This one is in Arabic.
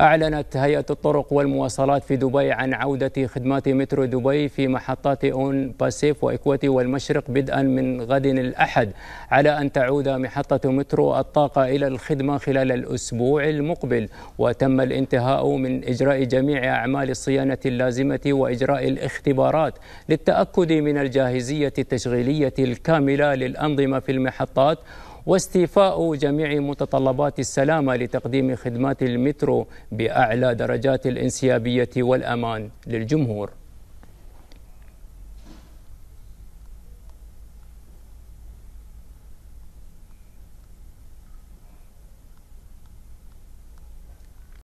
أعلنت هيئة الطرق والمواصلات في دبي عن عودة خدمات مترو دبي في محطات أون باسيف وإكواتي والمشرق بدءا من غد الأحد على أن تعود محطة مترو الطاقة إلى الخدمة خلال الأسبوع المقبل وتم الانتهاء من إجراء جميع أعمال الصيانة اللازمة وإجراء الاختبارات للتأكد من الجاهزية التشغيلية الكاملة للأنظمة في المحطات واستيفاء جميع متطلبات السلامة لتقديم خدمات المترو بأعلى درجات الانسيابية والأمان للجمهور